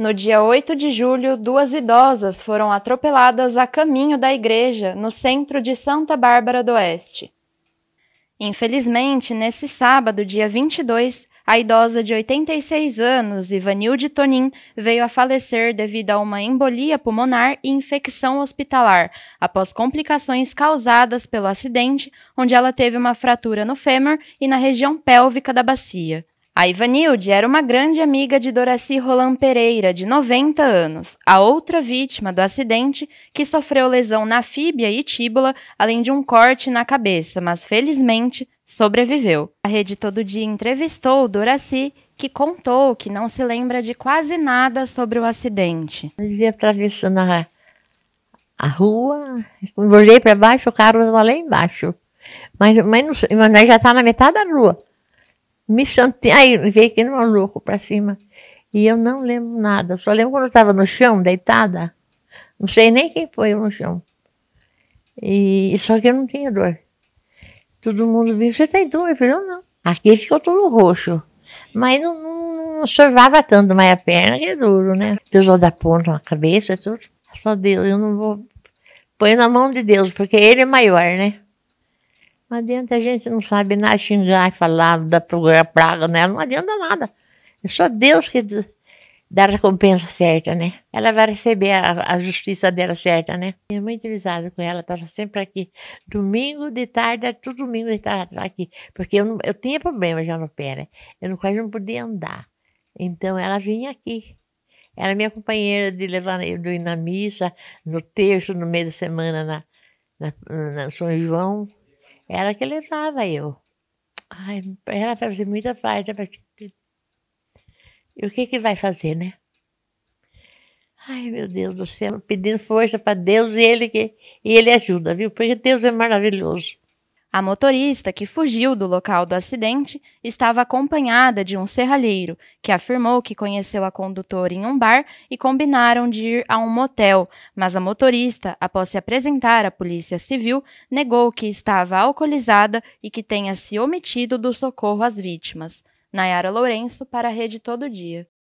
No dia 8 de julho, duas idosas foram atropeladas a caminho da igreja, no centro de Santa Bárbara do Oeste. Infelizmente, nesse sábado, dia 22, a idosa de 86 anos, Ivanilde Tonin, veio a falecer devido a uma embolia pulmonar e infecção hospitalar, após complicações causadas pelo acidente, onde ela teve uma fratura no fêmur e na região pélvica da bacia. A Ivanilde era uma grande amiga de Doraci Roland Pereira, de 90 anos, a outra vítima do acidente que sofreu lesão na fíbia e tíbula, além de um corte na cabeça, mas felizmente sobreviveu. A Rede Todo Dia entrevistou Doraci, que contou que não se lembra de quase nada sobre o acidente. Eu ia atravessando a, a rua, olhei para baixo, o carro estava lá embaixo. Mas, mas, não, mas já está na metade da rua me sentei, Aí veio aquele maluco pra cima. E eu não lembro nada. Só lembro quando eu estava no chão, deitada. Não sei nem quem foi eu no chão. E só que eu não tinha dor. Todo mundo viu, você tem dor? Eu falei, eu não. Aqui ficou todo roxo. Mas não, não, não sorvava tanto, mas a perna que é duro, né? Pessoal da ponta, a cabeça, tudo. Só Deus, eu não vou. Põe na mão de Deus, porque ele é maior, né? Não adianta, a gente não sabe nada xingar e falar da praga nela, não adianta nada. É só Deus que dá a recompensa certa, né? Ela vai receber a, a justiça dela certa, né? Minha mãe entrevistada com ela, estava sempre aqui. Domingo de tarde, era é todo domingo de tarde estava aqui. Porque eu, não, eu tinha problema já no pé, né? Eu não, quase não podia andar. Então ela vinha aqui. Era é minha companheira de levar eu de ir na missa, no terço, no meio da semana, na, na, na São João. Ela que levava eu. Ai, ela fazia muita falta. Mas... E o que que vai fazer, né? Ai, meu Deus do céu, pedindo força para Deus e ele que e ele ajuda, viu? Porque Deus é maravilhoso. A motorista, que fugiu do local do acidente, estava acompanhada de um serralheiro, que afirmou que conheceu a condutora em um bar e combinaram de ir a um motel, mas a motorista, após se apresentar à Polícia Civil, negou que estava alcoolizada e que tenha se omitido do socorro às vítimas. Nayara Lourenço, para a Rede Todo Dia.